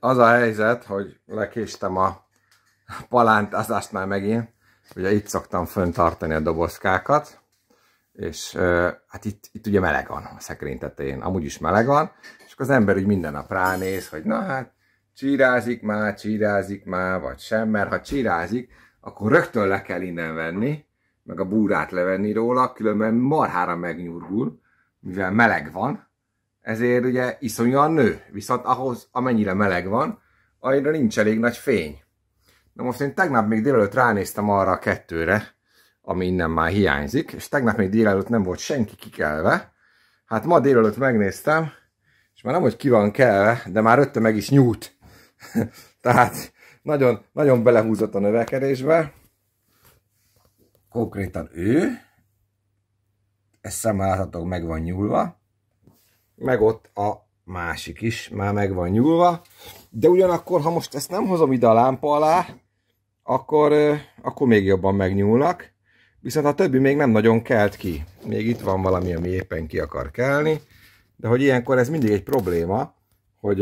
Az a helyzet, hogy lekéstem a palántázást már megint. Ugye itt szoktam föntartani a dobozkákat, és hát itt, itt ugye meleg van a szekrény tetején, amúgy is meleg van, és akkor az ember úgy minden nap ránéz, hogy na hát, csírázik már, csírázik már, vagy sem, mert ha csírázik, akkor rögtön le kell innen venni, meg a búrát levenni róla, különben marhára megnyurgul, mivel meleg van, ezért ugye iszonyúan nő, viszont ahhoz, amennyire meleg van, annyira nincs elég nagy fény. Na most én tegnap még délelőtt ránéztem arra a kettőre, ami innen már hiányzik, és tegnap még délelőtt nem volt senki kikelve. Hát ma délelőtt megnéztem, és már nem, hogy ki van kelve, de már ötte meg is nyújt. Tehát nagyon, nagyon belehúzott a növekedésbe konkrétan ő, ez szemláthatók meg van nyúlva, meg ott a másik is már meg van nyúlva, de ugyanakkor, ha most ezt nem hozom ide a lámpa alá, akkor, akkor még jobban megnyúlnak, viszont a többi még nem nagyon kelt ki. Még itt van valami, ami éppen ki akar kelni, de hogy ilyenkor ez mindig egy probléma, hogy,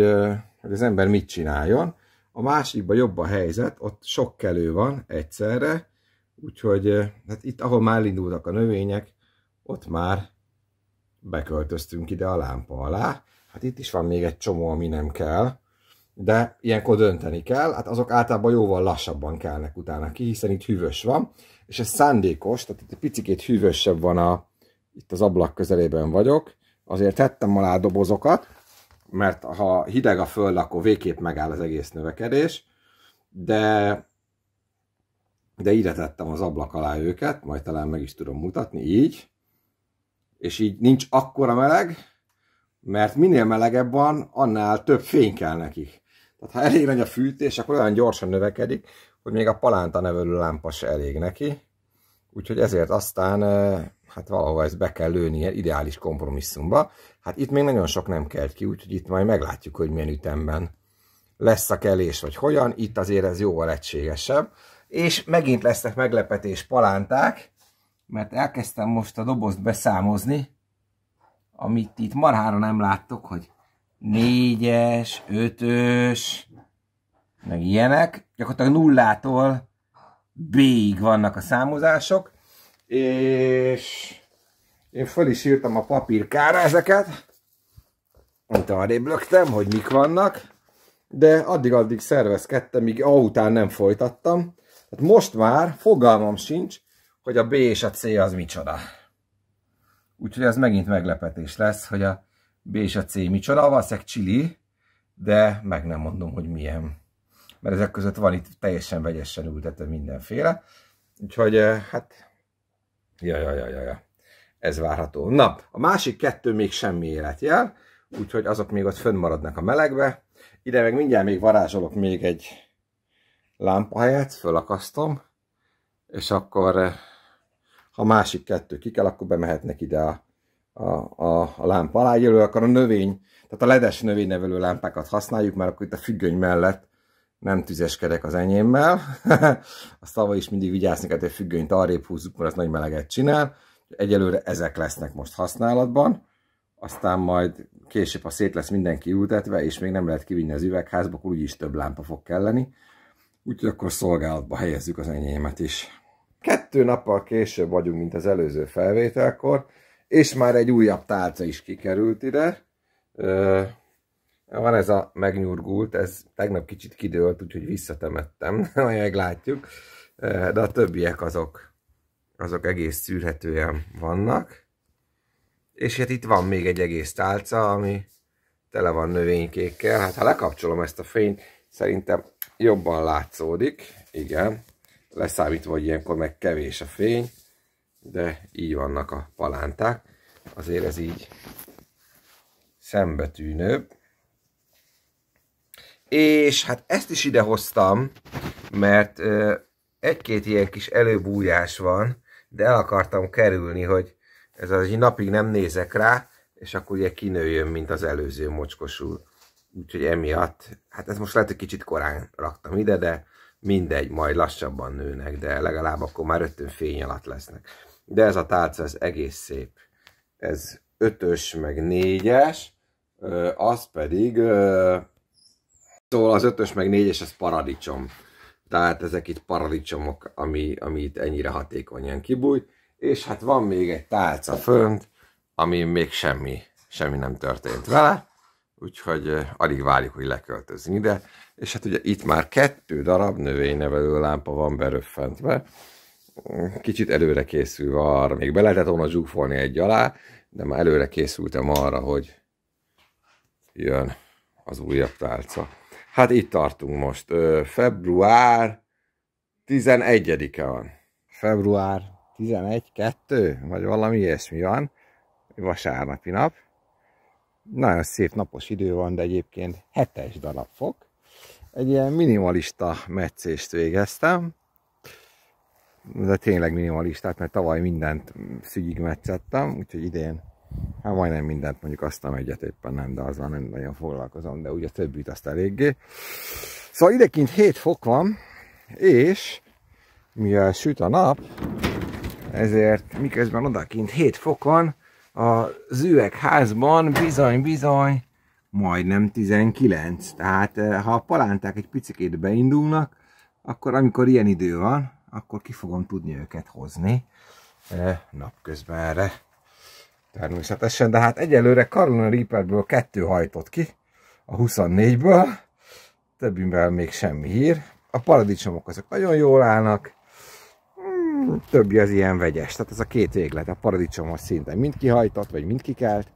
hogy az ember mit csináljon. A másikban jobb a helyzet, ott sok kelő van egyszerre, Úgyhogy eh, hát itt, ahol már elindultak a növények, ott már beköltöztünk ide a lámpa alá. Hát itt is van még egy csomó, ami nem kell, de ilyenkor dönteni kell, hát azok általában jóval lassabban kelnek utána ki, hiszen itt hűvös van, és ez szándékos, tehát itt egy picit hűvösebb van a, itt az ablak közelében vagyok, azért tettem alá dobozokat, mert ha hideg a föld, akkor végképp megáll az egész növekedés, de de ide tettem az ablak alá őket, majd talán meg is tudom mutatni, így, és így nincs akkora meleg, mert minél melegebb van, annál több fény kell nekik. Tehát ha elég nagy a fűtés, akkor olyan gyorsan növekedik, hogy még a palánta nevelő lámpa se elég neki. Úgyhogy ezért aztán eh, hát valahova ezt be kell lőni ilyen ideális kompromisszumba. Hát itt még nagyon sok nem kelt ki, úgyhogy itt majd meglátjuk, hogy milyen ütemben lesz a kelés, vagy hogyan. Itt azért ez jóval egységesebb és megint lesznek meglepetés palánták, mert elkezdtem most a dobozt beszámozni, amit itt marhára nem láttok, hogy négyes, ötös, meg ilyenek. Gyakorlatilag nullától B-ig vannak a számozások, és én fel is írtam a papírkára ezeket, amit arrébb löktem, hogy mik vannak, de addig-addig szervezkedtem, míg a után nem folytattam, tehát most már fogalmam sincs, hogy a B és a C az micsoda. Úgyhogy ez megint meglepetés lesz, hogy a B és a C micsoda, valószínűleg csili, de meg nem mondom, hogy milyen. Mert ezek között van itt teljesen vegyesen ültetve mindenféle. Úgyhogy eh, hát, ja, ja, ja, ja, ja. ez várható. Na, a másik kettő még semmi életjel, úgyhogy azok még ott maradnak a melegbe. Ide meg mindjárt még varázsolok még egy lámpahelyet, fölakasztom, és akkor eh, ha másik kettő ki kell, akkor bemehetnek ide a, a, a, a lámpa alá. Jelöl, akkor a növény, tehát a ledes növénynevelő lámpákat használjuk, mert akkor itt a függöny mellett nem tüzeskedek az enyémmel. a szava is mindig vigyázni kell, hogy a függönyt arrébb húzzuk, mert az nagy meleget csinál. Egyelőre ezek lesznek most használatban, aztán majd később, ha szét lesz mindenki ültetve, és még nem lehet kivinni az üvegházba, akkor úgyis több lámpa fog kelleni. Úgyhogy akkor szolgálatba helyezzük az enyémet is. Kettő nappal később vagyunk, mint az előző felvételkor, és már egy újabb tárca is kikerült ide. Ö, van ez a megnyurgult, ez tegnap kicsit kidőlt, úgyhogy visszatemettem, majd meglátjuk. De a többiek azok, azok egész szűrhetően vannak. És hát itt van még egy egész tálca, ami tele van növénykékkel. Hát ha lekapcsolom ezt a fényt, szerintem jobban látszódik, igen, leszámítva, hogy ilyenkor meg kevés a fény, de így vannak a palánták. Azért ez így szembetűnőbb. És hát ezt is ide hoztam, mert egy-két ilyen kis előbújás van, de el akartam kerülni, hogy ez az egy napig nem nézek rá, és akkor ugye kinőjön, mint az előző mocskosul úgyhogy emiatt, hát ez most lehet, hogy kicsit korán raktam ide, de mindegy, majd lassabban nőnek, de legalább akkor már rögtön fény alatt lesznek. De ez a tálca, ez egész szép. Ez ötös, meg négyes, az pedig, szóval az ötös, meg négyes, az paradicsom. Tehát ezek itt paradicsomok, ami, ami itt ennyire hatékonyan kibújt. És hát van még egy tálca fönt, ami még semmi, semmi nem történt vele úgyhogy alig várjuk, hogy leköltözni, ide. És hát ugye itt már kettő darab növénynevelő lámpa van beröffentve, kicsit előre készülve arra, még be lehetett volna zsúfolni egy alá, de már előre készültem arra, hogy jön az újabb tálca. Hát itt tartunk most. Február 11-e van. Február 11, 2, vagy valami ilyesmi van. Vasárnapi nap. Nagyon szép napos idő van, de egyébként hetes darab fok. Egy ilyen minimalista meccést végeztem, de tényleg minimalistát, mert tavaly mindent szügyig meccettem, úgyhogy idén hát majdnem mindent, mondjuk azt nem egyet éppen nem, de azzal nem nagyon foglalkozom, de ugye többit azt eléggé. Szóval idekint 7 fok van, és mivel süt a nap, ezért miközben odakint 7 fok van, az házban bizony, bizony, majdnem 19. Tehát eh, ha a palánták egy picikét beindulnak, akkor amikor ilyen idő van, akkor ki fogom tudni őket hozni eh, napközben. erre. Természetesen, de hát egyelőre Carolina Reaperből kettő hajtott ki, a 24-ből, többimből még semmi hír. A paradicsomok azok nagyon jól állnak, többi az ilyen vegyes. Tehát ez a két véglet, a paradicsomos szinten mind kihajtott, vagy mind kikelt,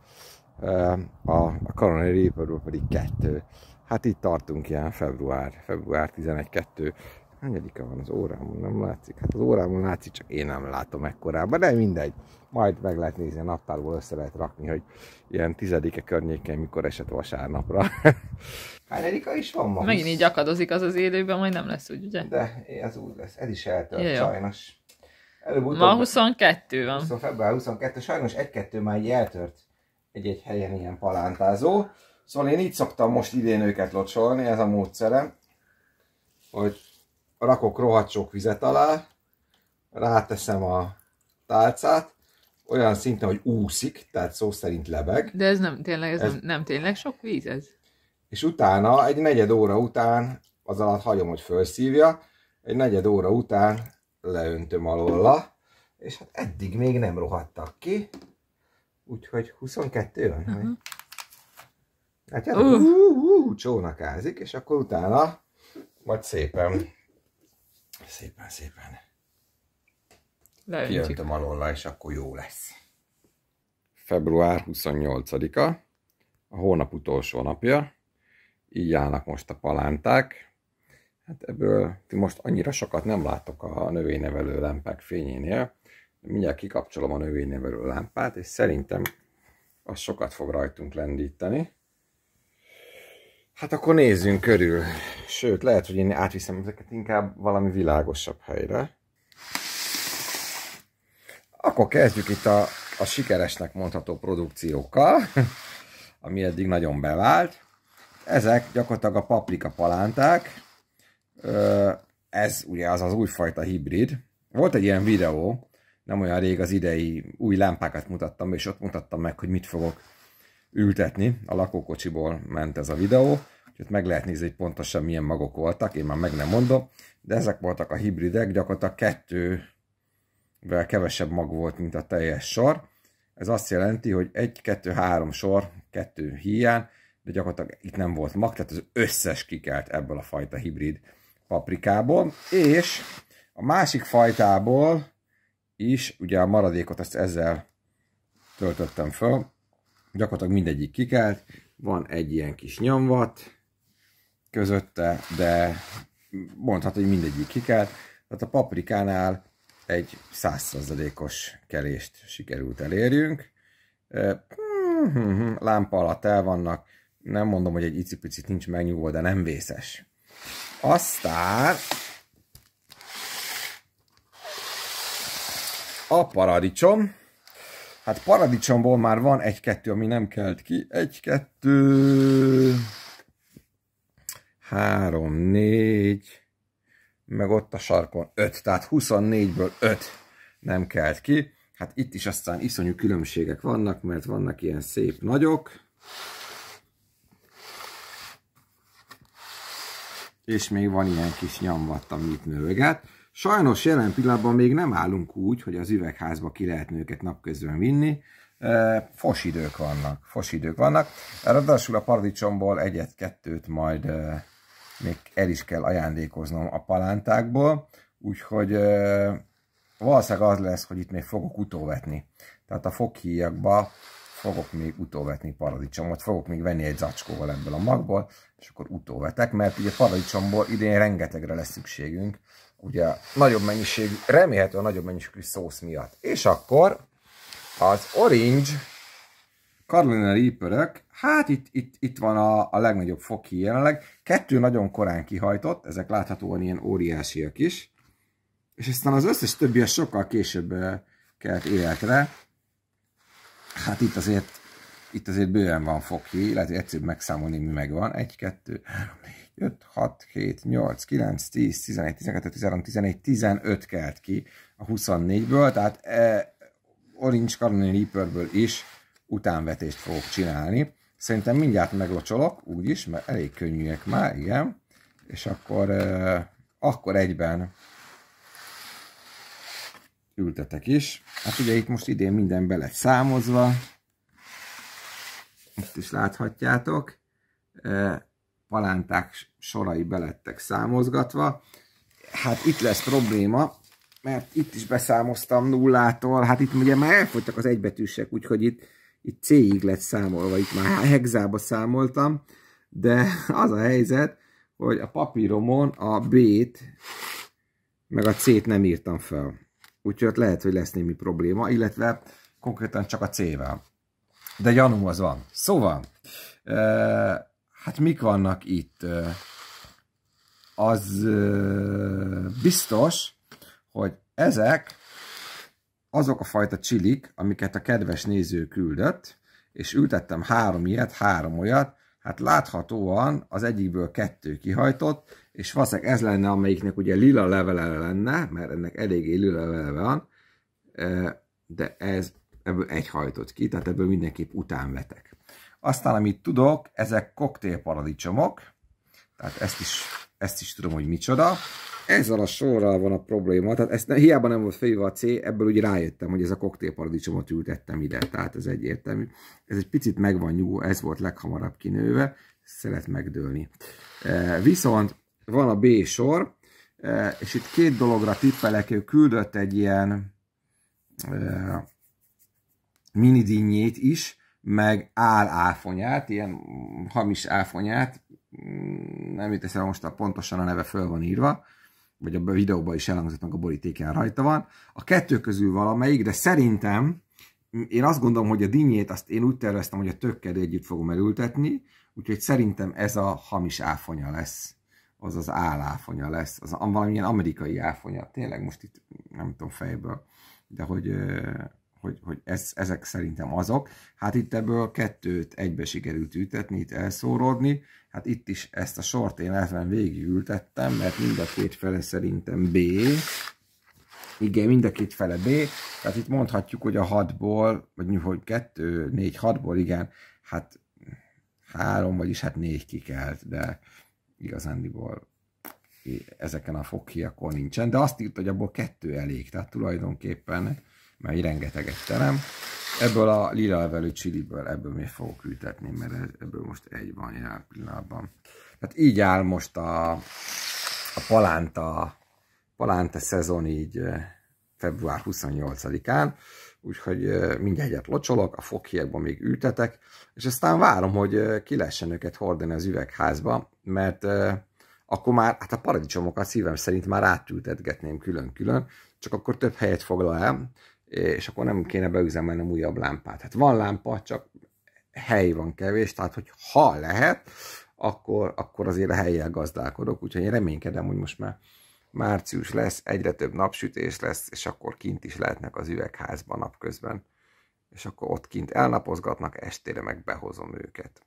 a, a Coronary reaper pedig kettő. Hát itt tartunk ilyen február, február 11-2. Hányadika van az órámon, nem látszik? Hát az órámon látszik, csak én nem látom ekkorában, de mindegy. Majd meg lehet nézni, a naptárból össze lehet rakni, hogy ilyen tizedike környéken mikor esett vasárnapra. Hányadika is van ma? Megint így akadozik az az élőben, majd nem lesz úgy, ugye? De ez úgy lesz, ez is eltört, sajnos. Előbb Ma 22 van. 20, február 22, sajnos egy-kettő már egy eltört egy-egy helyen ilyen palántázó. Szóval én így szoktam most idén őket locsolni, ez a módszerem, hogy rakok rohadt sok vizet alá, ráteszem a tálcát, olyan szinten, hogy úszik, tehát szó szerint lebeg. De ez nem tényleg, ez, ez... Nem, nem tényleg sok víz ez? És utána, egy negyed óra után, az alatt hagyom, hogy felszívja, egy negyed óra után leöntöm alóla, és hát eddig még nem rohadtak ki, úgyhogy 22 van. Uh-huh. Hát uh. uh, uh, csónakázik, és akkor utána majd szépen, szépen, szépen kiöntöm kijöntöm és akkor jó lesz. Február 28-a, a hónap utolsó napja, így állnak most a palánták, Hát ebből ti most annyira sokat nem látok a növénynevelő lámpák fényénél. Mindjárt kikapcsolom a növénynevelő lámpát, és szerintem az sokat fog rajtunk lendíteni. Hát akkor nézzünk körül. Sőt, lehet, hogy én átviszem ezeket inkább valami világosabb helyre. Akkor kezdjük itt a, a sikeresnek mondható produkciókkal, ami eddig nagyon bevált. Ezek gyakorlatilag a paprika palánták, ez ugye az az újfajta hibrid. Volt egy ilyen videó, nem olyan rég az idei új lámpákat mutattam, és ott mutattam meg, hogy mit fogok ültetni. A lakókocsiból ment ez a videó, úgyhogy meg lehet nézni, hogy pontosan milyen magok voltak, én már meg nem mondom, de ezek voltak a hibridek, gyakorlatilag kettővel kevesebb mag volt, mint a teljes sor. Ez azt jelenti, hogy egy, kettő, három sor, kettő hiány, de gyakorlatilag itt nem volt mag, tehát az összes kikelt ebből a fajta hibrid paprikából, és a másik fajtából is, ugye a maradékot ezt ezzel töltöttem föl, gyakorlatilag mindegyik kikelt, van egy ilyen kis nyomvat közötte, de mondhat, hogy mindegyik kikelt, tehát a paprikánál egy százszerzadékos kelést sikerült elérjünk. Hmm, hmm, hmm, lámpa alatt el vannak, nem mondom, hogy egy icipicit nincs megnyúlva, de nem vészes. Aztán a paradicsom. Hát paradicsomból már van egy-kettő, ami nem kelt ki. Egy-kettő... Három, négy... Meg ott a sarkon öt. Tehát 24-ből öt nem kelt ki. Hát itt is aztán iszonyú különbségek vannak, mert vannak ilyen szép nagyok. és még van ilyen kis nyamvatt, amit növeget. Sajnos jelen pillanatban még nem állunk úgy, hogy az üvegházba ki lehet őket napközben vinni, e, fos idők vannak, fos idők vannak. Ráadásul a paradicsomból egyet-kettőt majd e, még el is kell ajándékoznom a palántákból, úgyhogy e, valószínűleg az lesz, hogy itt még fogok utóvetni. Tehát a foghíjakba fogok még utóvetni paradicsomot, fogok még venni egy zacskóval ebből a magból, és akkor utóvetek, mert ugye paradicsomból idén rengetegre lesz szükségünk, ugye nagyobb mennyiség, remélhetően nagyobb mennyiségű szósz miatt. És akkor az orange Carolina reaper hát itt, itt, itt van a, a legnagyobb foki jelenleg, kettő nagyon korán kihajtott, ezek láthatóan ilyen óriásiak is, és aztán az összes többi sokkal később eh, kelt életre, Hát itt azért, itt azért bőven van foki, lehet, hogy egyszerűbb megszámolni, mi megvan. 1, 2, 3, 4, 5, 6, 7, 8, 9, 10, 11, 12, 13, 14, 15 kelt ki a 24-ből, tehát e, Orange Carolina Reaperből is utánvetést fogok csinálni. Szerintem mindjárt meglocsolok, úgyis, mert elég könnyűek már, igen. És akkor, e, akkor egyben ültetek is. Hát ugye itt most idén minden be lett számozva. Most is láthatjátok. Palánták sorai belettek számozgatva. Hát itt lesz probléma, mert itt is beszámoztam nullától, hát itt ugye már elfogytak az egybetűsek, úgyhogy itt, itt C-ig lett számolva, itt már hexába számoltam, de az a helyzet, hogy a papíromon a B-t meg a C-t nem írtam fel. Úgyhogy ott lehet, hogy lesz némi probléma, illetve konkrétan csak a C-vel. De gyanú az van. Szóval, e, hát mik vannak itt? az e, biztos, hogy ezek azok a fajta csilik, amiket a kedves néző küldött, és ültettem három ilyet, három olyat, hát láthatóan az egyikből kettő kihajtott, és valószínűleg ez lenne, amelyiknek ugye lila levele lenne, mert ennek eléggé lila levele van, de ez ebből egy hajtott ki, tehát ebből mindenképp vetek. Aztán, amit tudok, ezek koktélparadicsomok, tehát ezt is, ezt is tudom, hogy micsoda. Ezzel a sorral van a probléma, tehát ezt nem, hiába nem volt felhívva a C, ebből úgy rájöttem, hogy ez a koktélparadicsomot ültettem ide, tehát ez egyértelmű. Ez egy picit megvan nyúl, ez volt leghamarabb kinőve, szeret megdőlni. Viszont van a B sor, e, és itt két dologra tippelek, ő küldött egy ilyen e, mini dinnyét is, meg áll áfonyát, ilyen hamis áfonyát, nem jut eszembe most a pontosan a neve föl van írva, vagy a videóban is elhangzott, meg a borítéken rajta van. A kettő közül valamelyik, de szerintem én azt gondolom, hogy a dinnyét azt én úgy terveztem, hogy a tökkel együtt fogom elültetni, úgyhogy szerintem ez a hamis áfonya lesz az az álláfonya lesz, az valamilyen amerikai áfonya, tényleg most itt nem tudom fejből, de hogy, hogy, hogy ez, ezek szerintem azok. Hát itt ebből kettőt egybe sikerült ütetni, itt elszórodni, hát itt is ezt a sort én elven végigültettem, mert mind a két fele szerintem B, igen, mind a két fele B, tehát itt mondhatjuk, hogy a 6-ból, vagy hogy 2, 4, 6-ból, igen, hát három, vagyis hát 4 kikelt, de igazándiból ezeken a fokhíjakon nincsen, de azt írt, hogy abból kettő elég, tehát tulajdonképpen, mert rengeteget terem. Ebből a lila levelű csiliből, ebből még fogok ültetni, mert ebből most egy van jelen pillanatban. Tehát így áll most a, a palánta, palánta szezon így eh, február 28-án úgyhogy egyet locsolok, a fokhiakban még ültetek, és aztán várom, hogy ki lehessen őket hordani az üvegházba, mert akkor már, hát a paradicsomokat szívem szerint már átültetgetném külön-külön, csak akkor több helyet foglal el, és akkor nem kéne beüzemelnem újabb lámpát. Hát van lámpa, csak hely van kevés, tehát hogy ha lehet, akkor, akkor azért a helyjel gazdálkodok, úgyhogy én reménykedem, hogy most már március lesz, egyre több napsütés lesz, és akkor kint is lehetnek az üvegházban napközben. És akkor ott kint elnapozgatnak, estére meg behozom őket.